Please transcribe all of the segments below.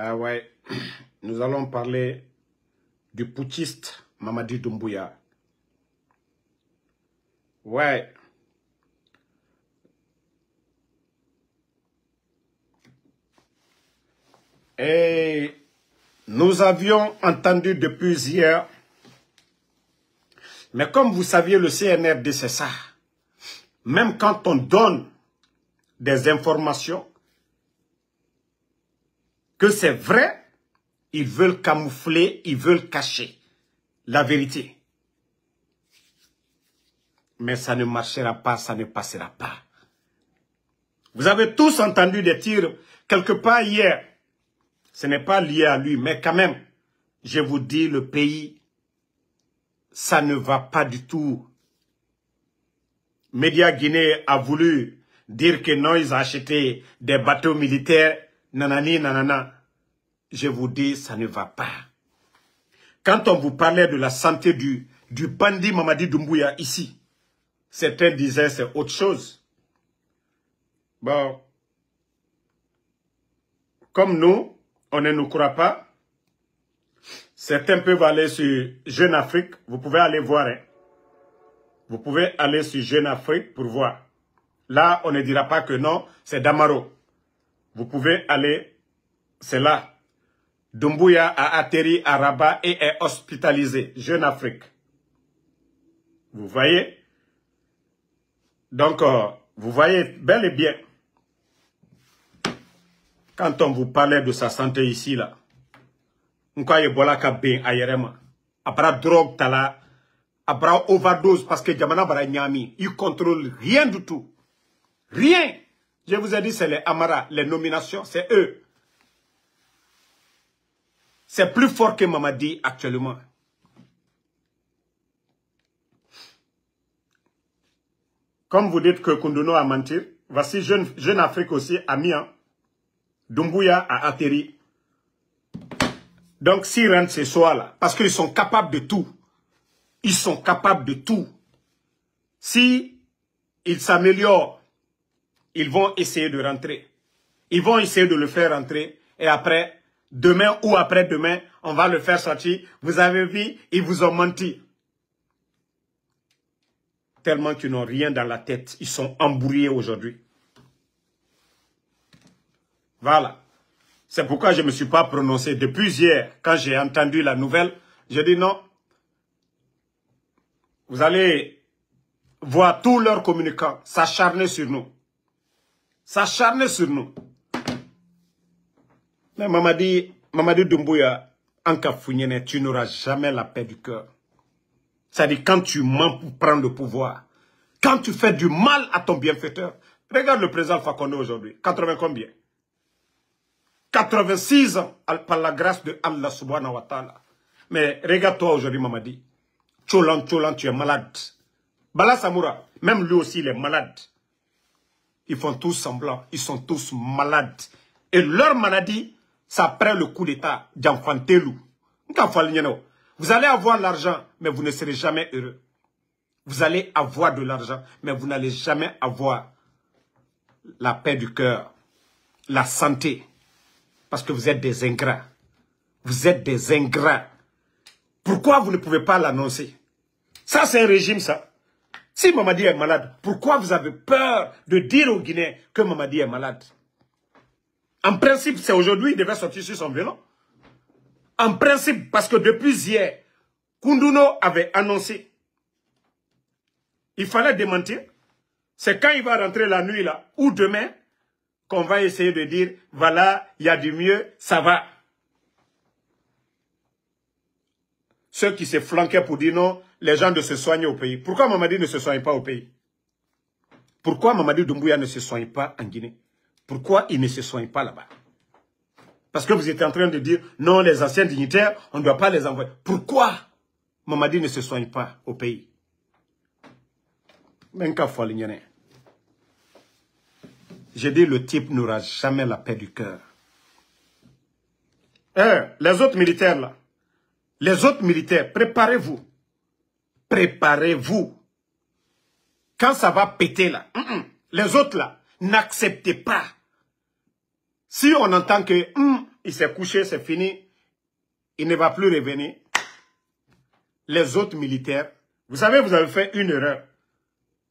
Ah ouais, nous allons parler du poutiste Mamadi Doumbouya. Ouais. Et nous avions entendu depuis hier, mais comme vous saviez, le CNRD, c'est ça. Même quand on donne des informations, que c'est vrai, ils veulent camoufler, ils veulent cacher la vérité. Mais ça ne marchera pas, ça ne passera pas. Vous avez tous entendu des tirs quelque part hier. Ce n'est pas lié à lui, mais quand même, je vous dis, le pays, ça ne va pas du tout. Média Guinée a voulu dire que non, a acheté des bateaux militaires nanani, nanana. Je vous dis, ça ne va pas. Quand on vous parlait de la santé du, du bandit Mamadi Doumbouya ici, certains disaient c'est autre chose. Bon, comme nous, on ne nous croit pas. Certains peuvent aller sur Jeune Afrique. Vous pouvez aller voir. Hein. Vous pouvez aller sur Jeune Afrique pour voir. Là, on ne dira pas que non, c'est Damaro. Vous pouvez aller, c'est là. Dumbuya a atterri à Rabat et est hospitalisé. Jeune Afrique. Vous voyez Donc, euh, vous voyez bel et bien, quand on vous parlait de sa santé ici, là, On ne Bola ka ben à drogue tala a overdose parce que jamana bara Il Il contrôle rien du tout rien je vous ai dit, c'est les Amara, les nominations, c'est eux. C'est plus fort que Mamadi actuellement. Comme vous dites que Kunduno a menti, voici Jeune, Afrique aussi a Dumbuya a atterri. Donc s'ils rentrent ce soir-là, parce qu'ils sont capables de tout. Ils sont capables de tout. Si ils s'améliorent ils vont essayer de rentrer. Ils vont essayer de le faire rentrer. Et après, demain ou après-demain, on va le faire sortir. Vous avez vu, ils vous ont menti. Tellement qu'ils n'ont rien dans la tête. Ils sont embrouillés aujourd'hui. Voilà. C'est pourquoi je ne me suis pas prononcé. Depuis hier, quand j'ai entendu la nouvelle, j'ai dit non. Vous allez voir tous leurs communicants s'acharner sur nous s'acharner sur nous. Mais Mamadi, Mamadi Doumbouya, tu n'auras jamais la paix du cœur. C'est-à-dire quand tu mens pour prendre le pouvoir, quand tu fais du mal à ton bienfaiteur. Regarde le président Fakonde aujourd'hui, 80 combien 86 ans par la grâce de Allah subhanahu wa ta'ala. Mais regarde-toi aujourd'hui, Mamadi. Cholan, Cholan, tu es malade. Bala Samoura, même lui aussi, il est malade. Ils font tous semblant. Ils sont tous malades. Et leur maladie, ça prend le coup d'État d'Enfantelou. Vous allez avoir l'argent, mais vous ne serez jamais heureux. Vous allez avoir de l'argent, mais vous n'allez jamais avoir la paix du cœur, la santé. Parce que vous êtes des ingrats. Vous êtes des ingrats. Pourquoi vous ne pouvez pas l'annoncer Ça, c'est un régime, ça. Si Mamadi est malade, pourquoi vous avez peur de dire aux Guinéens que Mamadi est malade En principe, c'est aujourd'hui, qu'il devait sortir sur son vélo. En principe, parce que depuis hier, Kunduno avait annoncé. Il fallait démentir. C'est quand il va rentrer la nuit là, ou demain, qu'on va essayer de dire, voilà, il y a du mieux, ça va. ceux qui se flanquaient pour dire non, les gens ne se soigner au pays. Pourquoi Mamadi ne se soigne pas au pays Pourquoi Mamadi Doumbouya ne se soigne pas en Guinée Pourquoi il ne se soigne pas là-bas Parce que vous êtes en train de dire, non, les anciens dignitaires, on ne doit pas les envoyer. Pourquoi Mamadi ne se soigne pas au pays J'ai dit, le type n'aura jamais la paix du cœur. Hein, les autres militaires là, les autres militaires, préparez-vous. Préparez-vous. Quand ça va péter là, mm, mm, les autres là, n'acceptez pas. Si on entend que mm, il s'est couché, c'est fini, il ne va plus revenir, les autres militaires, vous savez, vous avez fait une erreur.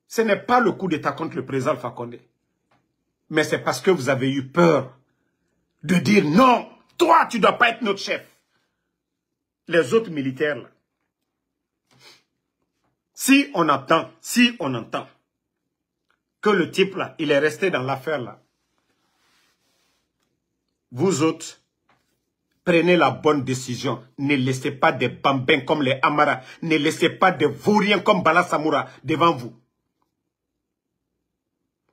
Ce n'est pas le coup d'État contre le président Fakonde. Mais c'est parce que vous avez eu peur de dire non, toi tu ne dois pas être notre chef les autres militaires Si on attend, si on entend que le type là, il est resté dans l'affaire là, vous autres, prenez la bonne décision. Ne laissez pas des bambins comme les Amara, ne laissez pas des vauriens comme Bala Samoura devant vous.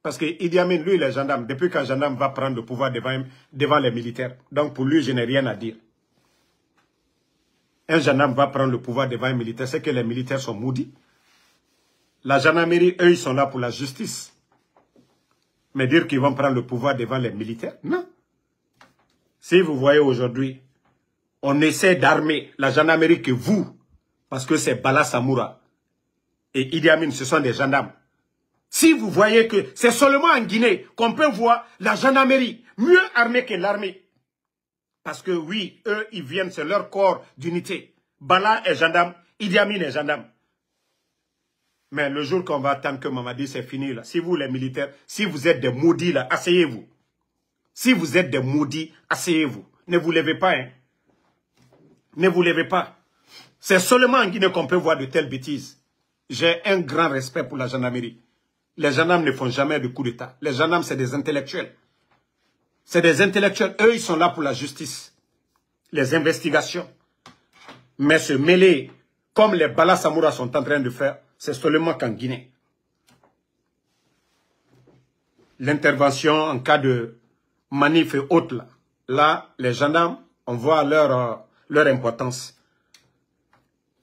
Parce que a Amin, lui, il est gendarme. Depuis qu'un gendarme va prendre le pouvoir devant les militaires. Donc pour lui, je n'ai rien à dire un gendarme va prendre le pouvoir devant un militaire, c'est que les militaires sont maudits. La gendarmerie, eux, ils sont là pour la justice. Mais dire qu'ils vont prendre le pouvoir devant les militaires, non. Si vous voyez aujourd'hui, on essaie d'armer la gendarmerie que vous, parce que c'est Bala Samoura et Idi Amin, ce sont des gendarmes. Si vous voyez que c'est seulement en Guinée qu'on peut voir la gendarmerie mieux armée que l'armée, parce que oui, eux, ils viennent, c'est leur corps d'unité. Bala est gendarme, Idi Amin est gendarme. Mais le jour qu'on va attendre que Mamadi, c'est fini, là, si vous, les militaires, si vous êtes des maudits, là, asseyez-vous. Si vous êtes des maudits, asseyez-vous. Ne vous levez pas, hein. Ne vous levez pas. C'est seulement en Guinée qu'on peut voir de telles bêtises. J'ai un grand respect pour la gendarmerie. Les gendarmes ne font jamais de coup d'État. Les gendarmes, c'est des intellectuels. C'est des intellectuels. Eux, ils sont là pour la justice, les investigations. Mais se mêler, comme les Bala sont en train de faire, c'est seulement qu'en Guinée. L'intervention en cas de manif et autres, là, là les gendarmes, on voit leur, euh, leur importance.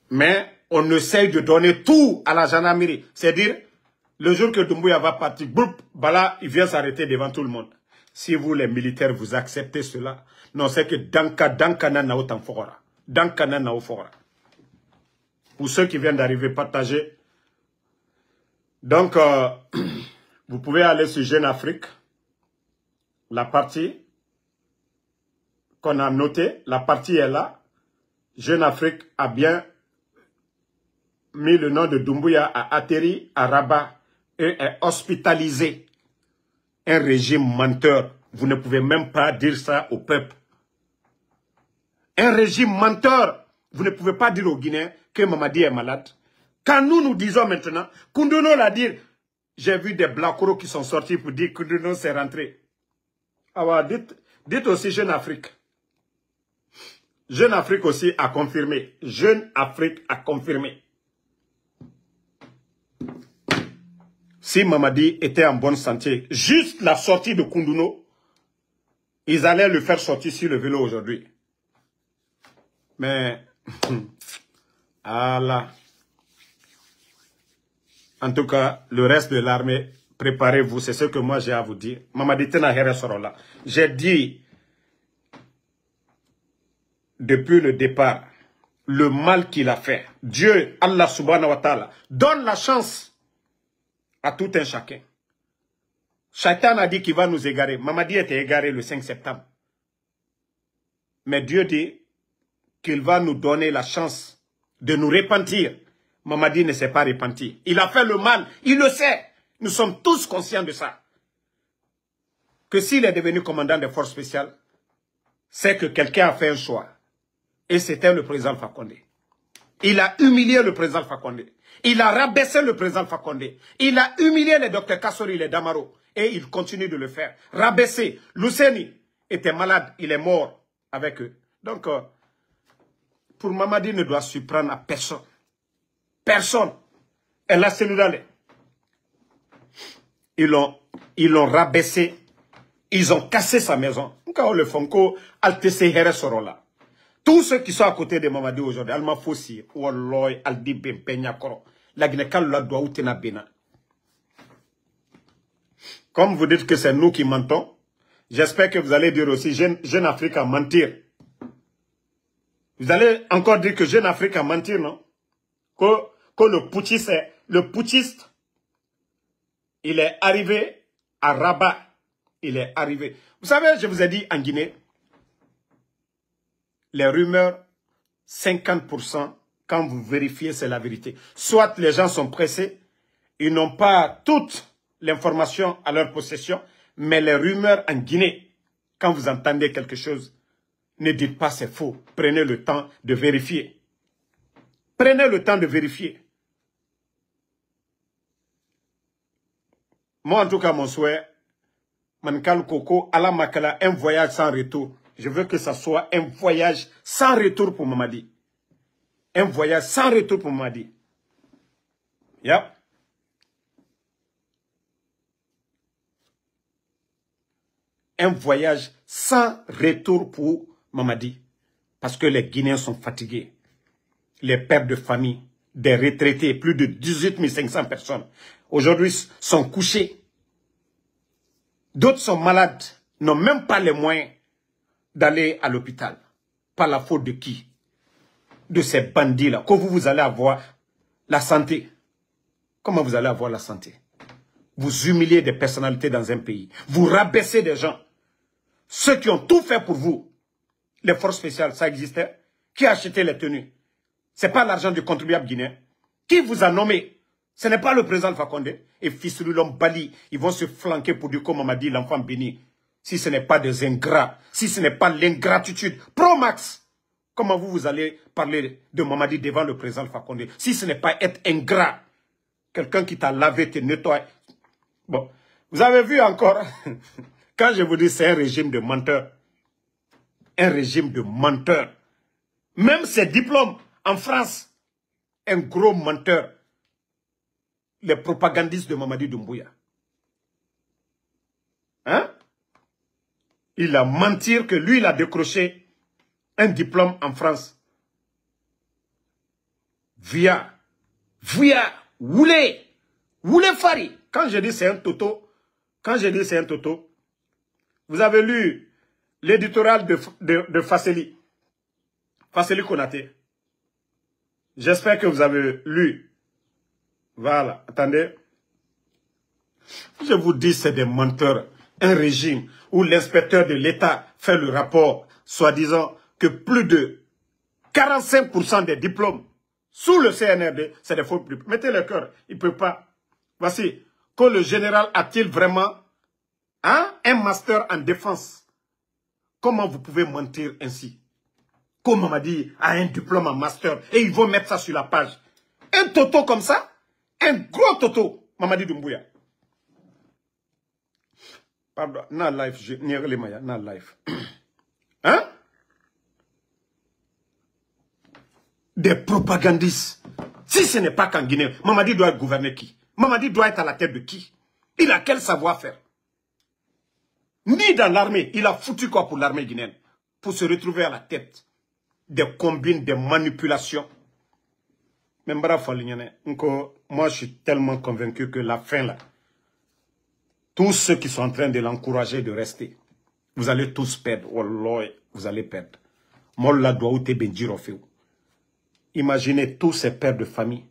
Mais on essaye de donner tout à la gendarmerie. C'est-à-dire, le jour que Doumbouya va partir, Bala, il vient s'arrêter devant tout le monde. Si vous, les militaires, vous acceptez cela, non, c'est que Danka, Danka Danka Pour ceux qui viennent d'arriver, partagez. Donc, euh, vous pouvez aller sur Jeune Afrique, la partie qu'on a notée, la partie est là. Jeune Afrique a bien mis le nom de Doumbouya, à atterri à Rabat et est hospitalisé un régime menteur. Vous ne pouvez même pas dire ça au peuple. Un régime menteur. Vous ne pouvez pas dire aux Guinéens que Mamadi est malade. Quand nous nous disons maintenant, Kounduno l'a dit, j'ai vu des blancs-crocs qui sont sortis pour dire que Kounduno s'est rentré. Alors dites, dites aussi Jeune Afrique. Jeune Afrique aussi a confirmé. Jeune Afrique a confirmé. si Mamadi était en bonne santé, juste la sortie de Kunduno, ils allaient le faire sortir sur le vélo aujourd'hui. Mais, Allah. En tout cas, le reste de l'armée, préparez-vous. C'est ce que moi j'ai à vous dire. Mamadi J'ai dit, depuis le départ, le mal qu'il a fait. Dieu, Allah subhanahu wa ta'ala, donne la chance à tout un chacun. Satan a dit qu'il va nous égarer. Mamadi était égaré le 5 septembre. Mais Dieu dit qu'il va nous donner la chance de nous repentir. Mamadi ne s'est pas repenti. Il a fait le mal, il le sait. Nous sommes tous conscients de ça. Que s'il est devenu commandant des forces spéciales, c'est que quelqu'un a fait un choix. Et c'était le président Fakonde. Il a humilié le président Fakonde. Il a rabaissé le président Fakonde. Il a humilié les docteurs Kassori, les Damaro. Et il continue de le faire. Rabaissé. Luseni était malade. Il est mort avec eux. Donc, euh, pour Mamadi ne doit surprendre à personne. Personne. Elle là, c'est Ils l'ont ils rabaissé. Ils ont cassé sa maison. le Fonko, là. Tous ceux qui sont à côté de Mamadi aujourd'hui, Alma Fossi, Walloy, Aldi Koro la doit Comme vous dites que c'est nous qui mentons, j'espère que vous allez dire aussi jeune, Afrique à mentir. Vous allez encore dire que jeune Afrique à mentir, non que, le putiste le il est arrivé à Rabat. Il est arrivé. Vous savez, je vous ai dit en Guinée, les rumeurs, 50% quand vous vérifiez, c'est la vérité. Soit les gens sont pressés, ils n'ont pas toute l'information à leur possession, mais les rumeurs en Guinée, quand vous entendez quelque chose, ne dites pas c'est faux. Prenez le temps de vérifier. Prenez le temps de vérifier. Moi, en tout cas, mon souhait, Mankal Koko, Makala, un voyage sans retour. Je veux que ça soit un voyage sans retour pour Mamadi un voyage sans retour pour Mamadi. Un voyage sans retour pour Mamadi. Parce que les Guinéens sont fatigués. Les pères de famille, des retraités, plus de 18 500 personnes, aujourd'hui sont couchés. D'autres sont malades, n'ont même pas les moyens d'aller à l'hôpital. Par la faute de qui de ces bandits-là que vous, vous allez avoir la santé. Comment vous allez avoir la santé Vous humiliez des personnalités dans un pays. Vous rabaissez des gens. Ceux qui ont tout fait pour vous. Les forces spéciales, ça existait. Qui a acheté les tenues Ce n'est pas l'argent du contribuable guinéen. Qui vous a nommé Ce n'est pas le président Fakonde. Et fils Bali, ils vont se flanquer pour dire, comme on m'a dit, l'enfant béni. Si ce n'est pas des ingrats, si ce n'est pas l'ingratitude. Pro Max Comment vous, allez parler de Mamadi devant le président Fakonde? Si ce n'est pas être ingrat, quelqu'un qui t'a lavé, te nettoyé. Bon, vous avez vu encore, quand je vous dis c'est un régime de menteur, un régime de menteur. même ses diplômes en France, un gros menteur, les propagandistes de Mamadi Doumbouya. Hein? Il a menti que lui, il a décroché un diplôme en France via, via Voulez. Woulé Fari. Quand je dis c'est un toto, quand je dis c'est un toto, vous avez lu l'éditorial de, de, de Faceli, J'espère que vous avez lu. Voilà, attendez. Je vous dis, c'est des menteurs. Un régime où l'inspecteur de l'État fait le rapport, soi-disant, que plus de 45% des diplômes sous le CNRD, c'est des faux diplômes. Mettez le cœur, il ne peut pas. Voici, que le général a-t-il vraiment hein, un master en défense Comment vous pouvez mentir ainsi comment on m'a dit, a un diplôme en master et ils vont mettre ça sur la page. Un toto comme ça, un gros toto, Mamadi Doumbouya. Pardon, na life, je n'y life. Hein des propagandistes. Si ce n'est pas qu'en Guinée, Mamadi doit gouverner qui Mamadi doit être à la tête de qui Il a quel savoir-faire Ni dans l'armée, il a foutu quoi pour l'armée guinéenne Pour se retrouver à la tête des combines, des manipulations. Même moi je suis tellement convaincu que la fin là, tous ceux qui sont en train de l'encourager de rester, vous allez tous perdre. vous allez perdre. la doit au bendir Imaginez tous ces pères de famille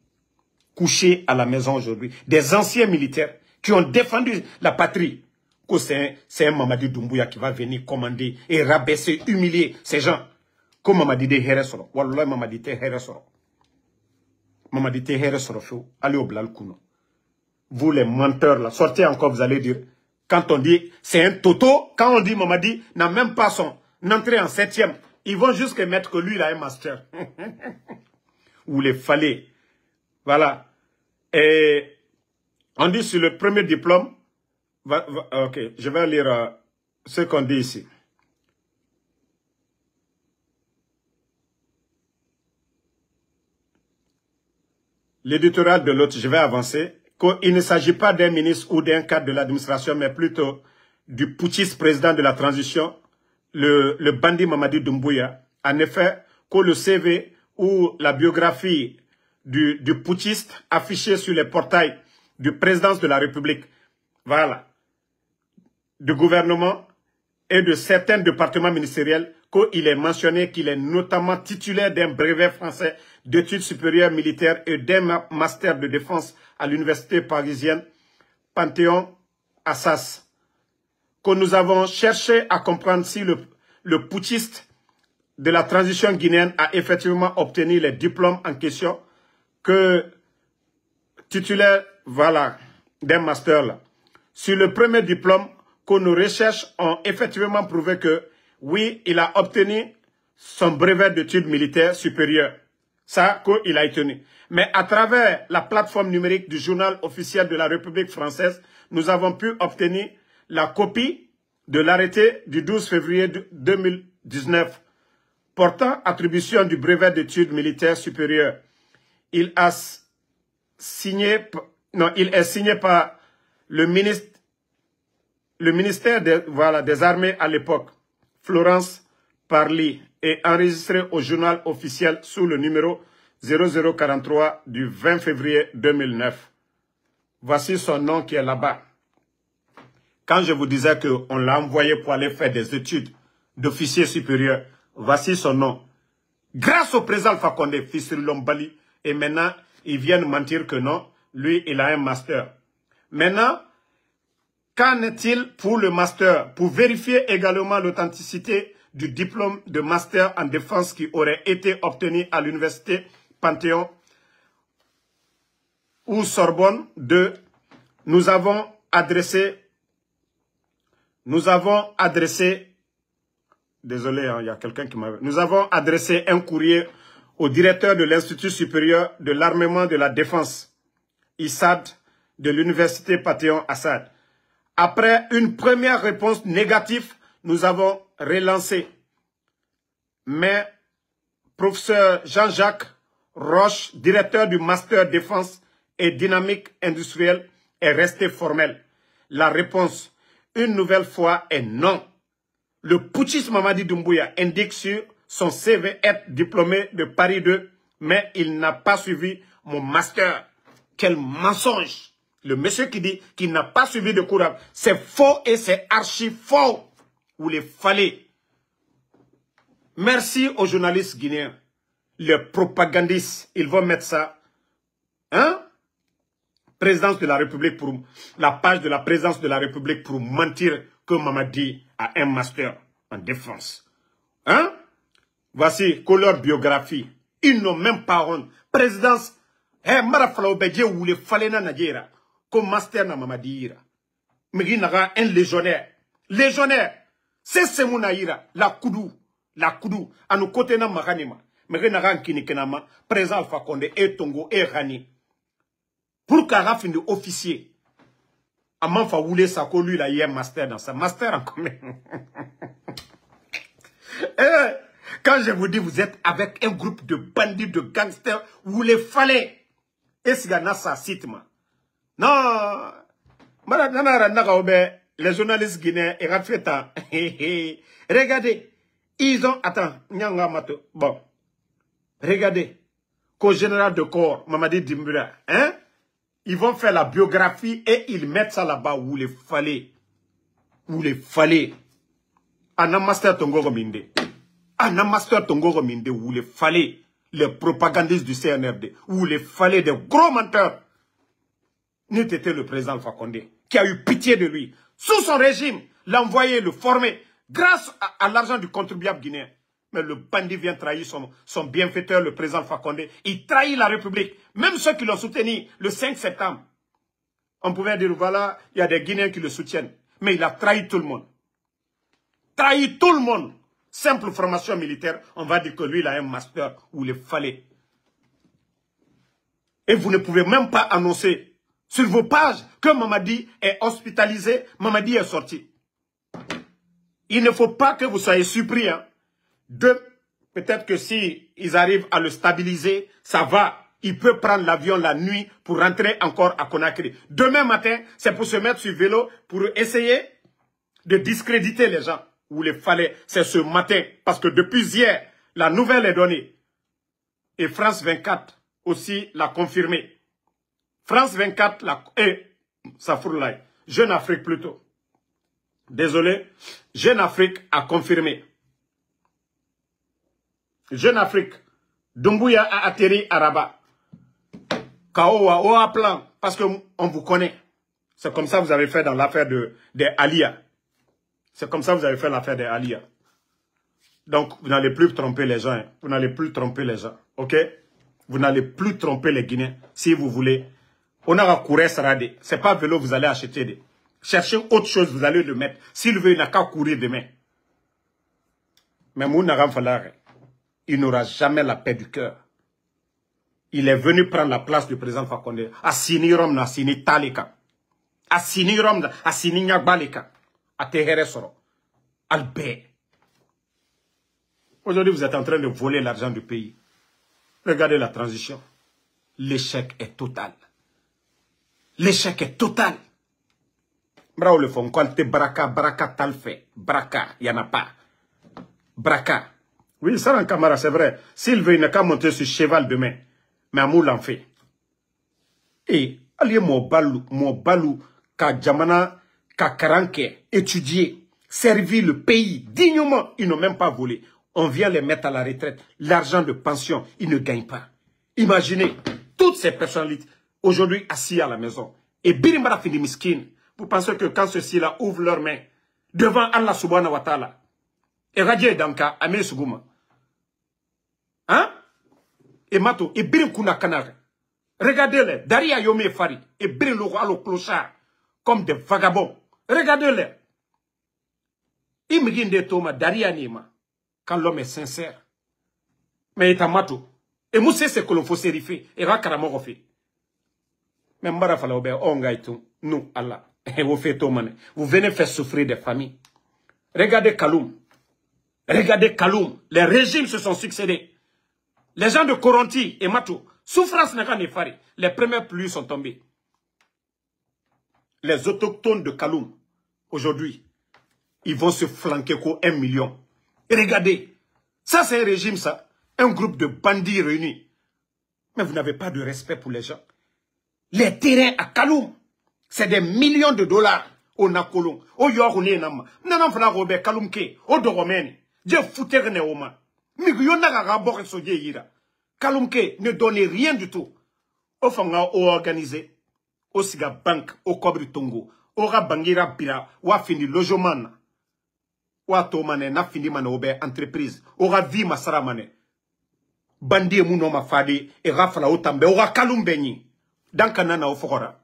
couchés à la maison aujourd'hui. Des anciens militaires qui ont défendu la patrie. Que c'est un, Mamadi Doumbouya qui va venir commander et rabaisser, humilier ces gens. Que Mamadi de Heresoro. Wallah Mamadi de Heresoro. Mamadi Heresoro. Allez au Blal Vous les menteurs là, sortez encore, vous allez dire. Quand on dit c'est un toto, quand on dit Mamadi n'a même pas son entrée en septième, ils vont juste mettre que lui il a un master. ou les fallait. Voilà. Et on dit sur le premier diplôme, ah, ok, je vais lire euh, ce qu'on dit ici. L'éditorial de l'autre, je vais avancer, qu'il ne s'agit pas d'un ministre ou d'un cadre de l'administration, mais plutôt du petit président de la transition, le, le bandit Mamadi Doumbouya. En effet, que le CV ou la biographie du, poutiste affichée sur les portails du président de la République. Voilà. Du gouvernement et de certains départements ministériels qu'il est mentionné qu'il est notamment titulaire d'un brevet français d'études supérieures militaires et d'un master de défense à l'université parisienne Panthéon Assas, que nous avons cherché à comprendre si le, le putschiste de la transition guinéenne a effectivement obtenu les diplômes en question que titulaire voilà, d'un master. Là. Sur le premier diplôme que nos recherches ont effectivement prouvé que, oui, il a obtenu son brevet d'études militaires supérieures. Ça, qu'il a obtenu. Mais à travers la plateforme numérique du journal officiel de la République française, nous avons pu obtenir la copie de l'arrêté du 12 février 2019 portant attribution du brevet d'études militaires supérieures. Il, a non, il est signé par le, le ministère des, des Armées à l'époque, Florence Parly, et enregistré au journal officiel sous le numéro 0043 du 20 février 2009. Voici son nom qui est là-bas. Quand je vous disais qu'on l'a envoyé pour aller faire des études d'officier supérieur, Voici son nom. Grâce au président Fakonde Condé, fils Lombali, et maintenant, ils viennent mentir que non, lui, il a un master. Maintenant, qu'en est-il pour le master Pour vérifier également l'authenticité du diplôme de master en défense qui aurait été obtenu à l'université Panthéon ou Sorbonne 2, nous avons adressé, nous avons adressé Désolé, hein, il y a quelqu'un qui m'a... Nous avons adressé un courrier au directeur de l'Institut supérieur de l'armement de la défense, ISAD, de l'Université Pathéon Assad. Après une première réponse négative, nous avons relancé. Mais professeur Jean-Jacques Roche, directeur du Master Défense et Dynamique Industrielle, est resté formel. La réponse, une nouvelle fois, est non le putschiste Mamadi Doumbouya indique sur son CV être diplômé de Paris 2, mais il n'a pas suivi mon master. Quel mensonge Le monsieur qui dit qu'il n'a pas suivi de cours, c'est faux et c'est archi faux. Vous les fallait. Merci aux journalistes guinéens. Les propagandistes, ils vont mettre ça. Hein Présidence de la République pour... La page de la présidence de la République pour mentir que Mamadi a un master en défense. Hein? Voici que leur biographie. Ils n'ont même pas honte. Présidence, eh, Maraflaoubedje ou le Falena Nadira, comme master na Mamadi Mais il n'aura un légionnaire. Légionnaire, c'est Semounaïra, la Koudou, la Koudou, à nos côtés na Maranima. Mais il n'aura un Kinikenama, présent Alpha Condé, et Tongo, et Rani. Pour qu'il y ait officier, Amanfa Woulé Sako, lui, y a un master dans sa Master en commun. Eh, quand je vous dis, vous êtes avec un groupe de bandits, de gangsters, vous les fallait. Et qu'il y ça cite, moi. Non. Les journalistes guinéens, ils ont Regardez. Ils ont. Attends. Bon. Regardez. Qu'au général de corps, Mamadi Dimbula. Hein? Ils vont faire la biographie et ils mettent ça là-bas où il fallait. Où il fallait. Tongo Tongoro Minde. Anamaster Tongoro Minde où il fallait. Les propagandistes du CNRD. Où il fallait des gros menteurs. nétait été le président Fakonde Qui a eu pitié de lui. Sous son régime, l'envoyer, le former. Grâce à l'argent du contribuable guinéen. Mais le bandit vient trahir son, bienfaiteur, le président Fakonde. Il trahit la République. Même ceux qui l'ont soutenu le 5 septembre. On pouvait dire, voilà, il y a des Guinéens qui le soutiennent. Mais il a trahi tout le monde. Trahi tout le monde. Simple formation militaire, on va dire que lui, il a un master où il fallait. Et vous ne pouvez même pas annoncer sur vos pages que Mamadi est hospitalisé, Mamadi est sorti. Il ne faut pas que vous soyez surpris. Hein. Deux, peut-être que si ils arrivent à le stabiliser, ça va. Il peut prendre l'avion la nuit pour rentrer encore à Conakry. Demain matin, c'est pour se mettre sur vélo pour essayer de discréditer les gens. Où les fallait, c'est ce matin. Parce que depuis hier, la nouvelle est donnée. Et France 24 aussi l'a confirmé. France 24 l'a... Et eh, Safourlaï, Jeune Afrique plutôt. Désolé, Jeune Afrique a confirmé. Jeune Afrique, Dumbuya a atterri à Rabat. Kaowa, Oa plan, parce qu'on vous connaît. C'est comme ça que vous avez fait dans l'affaire de, des Alia. C'est comme ça que vous avez fait l'affaire des Alia. Donc, vous n'allez plus tromper les gens. Hein. Vous n'allez plus tromper les gens. OK Vous n'allez plus tromper les Guinéens, si vous voulez. On a couru Sarade. Ce n'est pas vélo, vous allez acheter. Des. Cherchez autre chose, vous allez le mettre. S'il veut, il n'a qu'à courir demain. Mais vous n'avez pas il n'aura jamais la paix du cœur. Il est venu prendre la place du président Fakonde. Rom, Romna, Assini Talika. Assini Romna, Assini Nyagbalika. A Teheresoro. Albert. Aujourd'hui, vous êtes en train de voler l'argent du pays. Regardez la transition. L'échec est total. L'échec est total. Bravo le fond, quand te braka, braka, talfe. braca. il n'y en a pas. Braka. Oui, un caméra, c'est vrai. S'il veut, il n'a qu'à monter sur cheval demain. Mais Amou l'en fait. Et, allez, mon balou, mon balou, ka ka étudier, servir le pays dignement, ils n'ont même pas volé. On vient les mettre à la retraite. L'argent de pension, ils ne gagnent pas. Imaginez, toutes ces personnalités, aujourd'hui assis à la maison. Et Birimara finit Miskine, Vous pensez que quand ceux-ci-là ouvrent leurs mains devant Allah subhanahu wa ta'ala, et Radje Danka, Amé Sougouma, Hein Et mato, et brin kuna canard. Regardez-les, Daria Yomé Farid. Fari, et brin le roi le clochard, comme des vagabonds. Regardez-les. de Toma, Daria Nima, quand l'homme est sincère. Mais et mato, et moi, c'est que l'on faut sérifier, et rakaramo refait. Mais mbara fala obe, oh, on nous, Allah. Vous faites Vous venez faire souffrir des familles. Regardez Kaloum. Regardez Kaloum. Les régimes se sont succédés. Les gens de Coronti et Matou, souffrance n'a qu'à Les premières pluies sont tombées. Les autochtones de Kaloum, aujourd'hui, ils vont se flanquer pour un million. regardez, ça c'est un régime ça. Un groupe de bandits réunis. Mais vous n'avez pas de respect pour les gens. Les terrains à Kaloum, c'est des millions de dollars au Nakolon, au Yorunenam. Nanam Fana Robert Kalumke, au Doromène. Dieu foutait Neoma. Kalumke ne donne rien du tout. Au fanga organisé, au siga au tongo, au bira. bila, ou a fini logement, ou a tomane, n'a fini mane entreprise, Ora a vie Bandi e mouno ma fadi, et rafala otambe, Aura a kalumbeni. Dankanana au fora.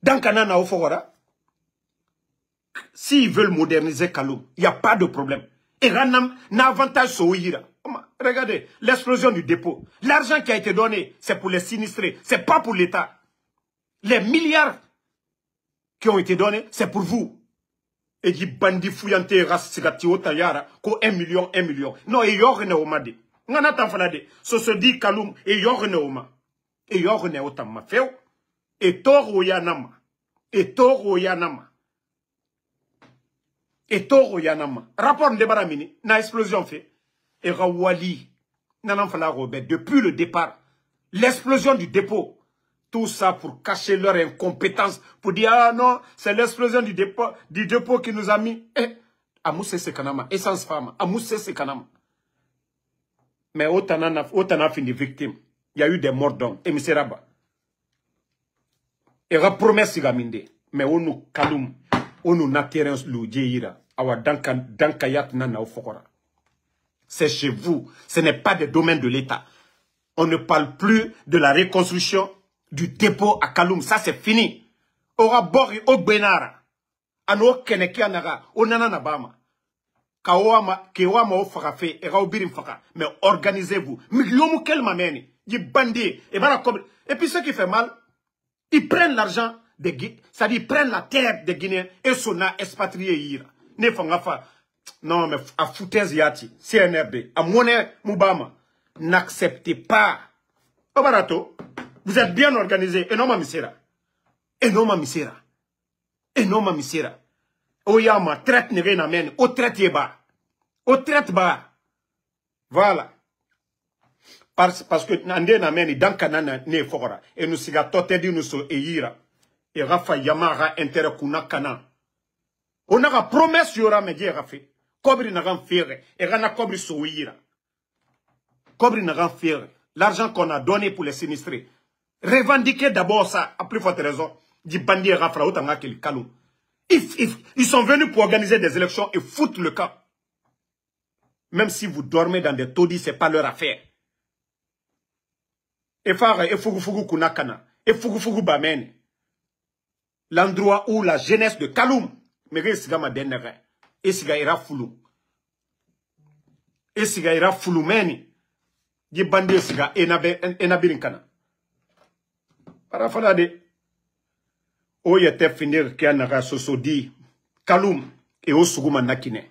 Dankanana au fora. S'ils veulent moderniser Kaloum, il n'y a pas de problème. Regardez l'explosion du dépôt. L'argent qui a été donné, c'est pour les sinistrés, c'est pas pour l'État. Les milliards qui ont été donnés, c'est pour vous. Et dit bandi fouillante rasigati yara ko 1 million 1 million. Non, et yorne oma de. Ngana de. Ce se dit kalum et yorne oma. Et yorne otama feo. Et toro yanama. Et et ya yanama rapport de baramini na explosion fait et rawali fala robert depuis le départ l'explosion du dépôt tout ça pour cacher leur incompétence pour dire ah non c'est l'explosion du dépôt du dépôt qui nous a mis eh amuse Kanama. essence femme amuse Kanama. mais autant on a fini victime il y a eu des morts d'hommes et Raba. et promesse gaminde mais on nous calme onu na terrains lu jeira awa danka danka yat na ufokora c'est chez vous ce n'est pas des domaines de l'état on ne parle plus de la reconstruction du dépôt à Kaloum ça c'est fini aura bori ogbenara ano keneki anaga onana na bama kawama kewama era eraobirim faka e mais organisez-vous millions kelmameni di bandi et voilà et puis ce qui fait mal ils prennent l'argent de Guinée. c'est-à-dire prennent la terre de Guinée et sont là expatrié Ne font fa. Non, mais à foutaise yati, CNRD, à monnaie Moubama, n'acceptez pas. Obarato, vous êtes bien organisé, et non ma misera. Et non ma misera. Et non ma misera. Oyama, oh, traite ne rien amène au traite bas. Au traite ba. Voilà. Parce, parce que, nande na meni, dans kanana, ne fora. Et nous siga tote nous so e ira. Et rafa yamara intere kuna kana On la promesse yora me je Rafa kobri na gan fiere et rana kobri souira kobri na gan l'argent qu'on a donné pour les sinistrés revendiquez d'abord ça Après plus forte raison du bandit Rafa otanga keli if, if, ils sont venus pour organiser des élections et foutre le camp même si vous dormez dans des taudis n'est pas leur affaire Et fara e fugu fugu kuna kana e fugu bamene l'endroit où la jeunesse de Kaloum, mais siga ma denere, et siga ira fulu Et siga ira meni. Di siga enabe enabirinkana. Parafala de o yete finir kia naga soso di Kaloum et Osuguma suguma nakine.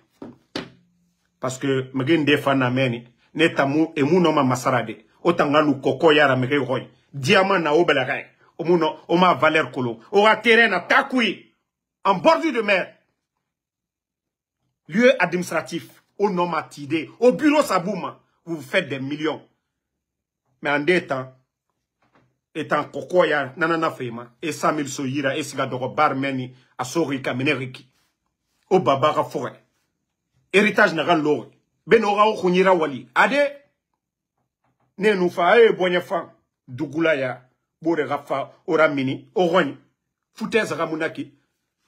Parce que megen defana meni, netamu emu noma masarade. otangalu koko yara mege roy. Diamant na obelagaye. Au oma valeur kolo aura terrain à takui en bordure de mer lieu administratif au nom au bureau sabouma vous faites des millions mais en deux temps étant kokoya nanana au et 100 000 et si dogo barmeni asorika meneriki au baba forêt héritage au lori au o au wali ade ne au e eh, bonya bore ga fa ora mini o goni futeza ga munaki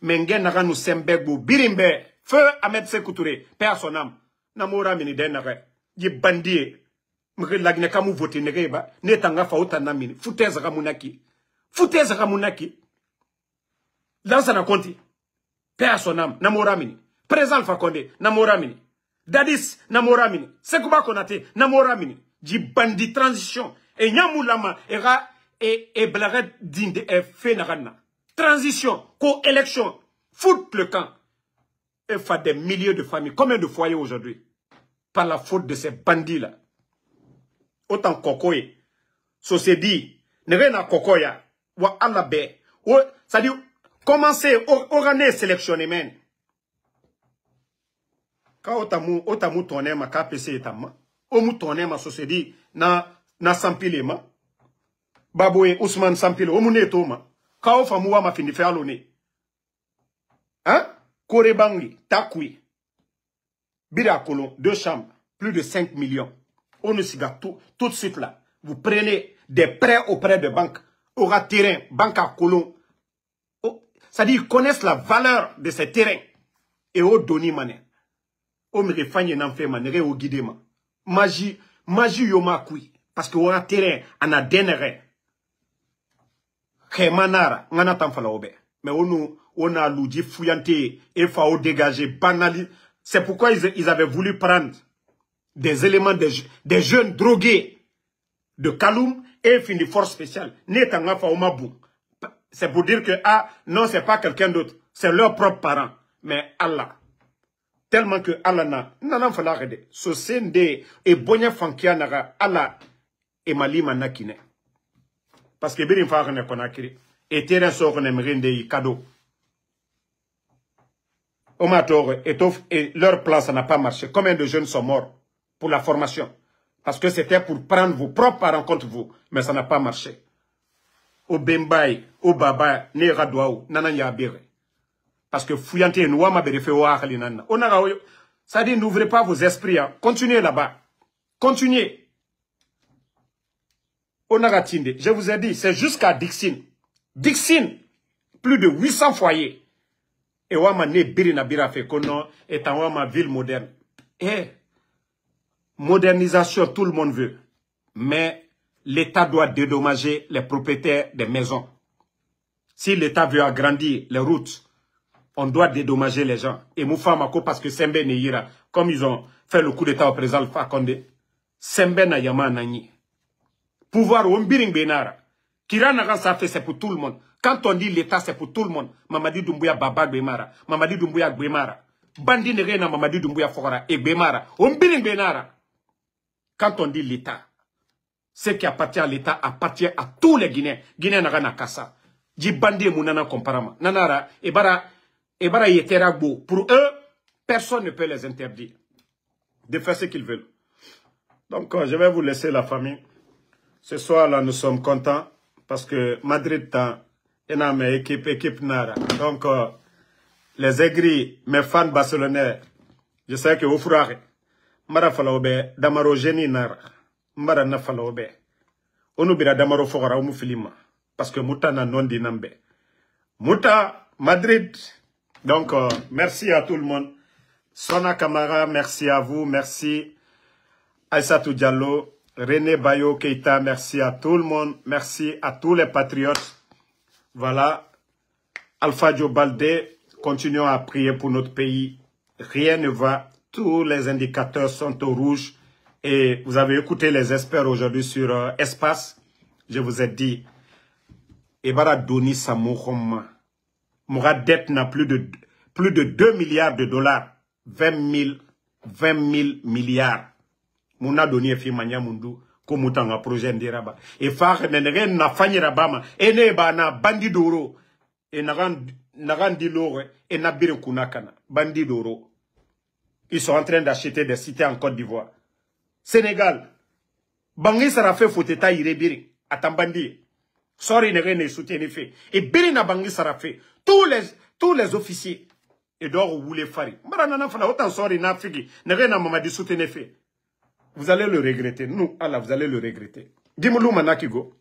menge na ga nu sembegbu birimbe fe amed se kuture pe asonam na mora mini den na ga ye bandie mge lagne kamu vote ne geba ne tanga fa uta na mini futeza ga munaki futeza ga munaki lansa na konti pe asonam na mora mini présent fa konde na mora mini dadis na mora mini sekuba konate na mora mini ji bandi transition e nyamulama e ga Et et balaga dinde e transition co élection foutre le camp et fa des milliers de familles combien de foyers aujourd'hui par la faute de ces bandits là autant kokoye so c'est dit nere kokoya wa anabe o ça dit commencer organiser sélectionner Quand ka otamu otamu tonema et pese o omu tonema so dit na na sampilema Baboué, Ousmane Sampilo omune toma kao m'a fini fealone hein Kore Bangli Takui Bira Colon deux chambres plus de 5 millions on siga tout tout de suite là vous prenez des prêts auprès de banques aura terrain banque à Colon oh, cest à ils connaissent la valeur de ces terrains et au doni mané au me refagne n'en fait mané au guidé Maji. magie magie parce que aura terrain en a rien xema ngana fala obe mais onu on a luji fouillanté, et fao dégager banali c'est pourquoi ils, ils, avaient voulu prendre des éléments des, jeunes drogués de Kaloum et fini force spéciale netanga fao mabou c'est pour dire que ah non c'est pas quelqu'un d'autre c'est leurs propres parents mais Allah tellement que Allah na nanan fala gade so sende e bonya fankia naga Allah et malima kine parce que birin fa ne Et terrain tere so ne cadeau au et, et leur plan ça n'a pas marché combien de jeunes sont morts pour la formation parce que c'était pour prendre vos propres parents contre vous mais ça n'a pas marché au Bembaï, au baba ne radwao nana parce que fouillanté nous noua fait fe on a ça dit n'ouvrez pas vos esprits hein. continuez là-bas continuez je vous ai dit, c'est jusqu'à Dixine. Dixine, plus de 800 foyers. Et on ne birina kono, et wama ville moderne. Eh, modernisation, tout le monde veut. Mais l'État doit dédommager les propriétaires des maisons. Si l'État veut agrandir les routes, on doit dédommager les gens. Et Moufa parce que Sembe comme ils ont fait le coup d'État au président Fakonde, Sembe Nayama Nani pouvoir Wombiring Benara. Kiranaga ça fait c'est pour tout le monde. Quand on dit l'État c'est pour tout le monde. Mamadi dumbuya Baba Gbemara. Mamadi dumbuya Gbemara. Bandi Nerena Mamadi dumbuya fora et bemara Wombiring Benara. Quand on dit l'État, ce qui appartient à l'État appartient à tous les Guinéens. Guinéens n'aga nakasa. Di bandi mounana comparama. Nanara, ebara, bara yeteragbo. Pour eux, personne ne peut les interdire de faire ce qu'ils veulent. Donc, euh, je vais vous laisser la famille. Ce soir-là, nous sommes contents parce que Madrid a énorme équipe, équipe Nara. Donc, euh, les aigris, mes fans barcelonais, je sais que vous ferez. Mara falaobe, damaro geni Nara. Mara na be. Onubira damaro Fora umu filima. Parce que Mouta n'a non dinambe. Mouta, Madrid. Donc, euh, merci à tout le monde. Sona Kamara, merci à vous. Merci. Aïssatou Diallo, René Bayo Keita, merci à tout le monde. Merci à tous les patriotes. Voilà. Alpha Diobaldé, Balde, continuons à prier pour notre pays. Rien ne va. Tous les indicateurs sont au rouge. Et vous avez écouté les experts aujourd'hui sur euh, Espace. Je vous ai dit, et Doni Moura n'a plus de, plus de 2 milliards de dollars. 20 000, 20 000 milliards muna doni fi manya mundu ko mutanga projet ndira e e ba e fakh ne ne na fanyira ba bana ne na bandi doro e na na lore e na bire bandi doro ils sont en train d'acheter des cités en Côte d'Ivoire Sénégal bangi sera faute ta ire bire atambandi sorry ne ne soutien fait et birina na bangi sera tous les tous les officiers et d'or ou les fari Mara na fana autant sorry na figi ne na di soutien fait vous allez le regretter. Nous, Allah, vous allez le regretter. Dis-moi, Manakigo.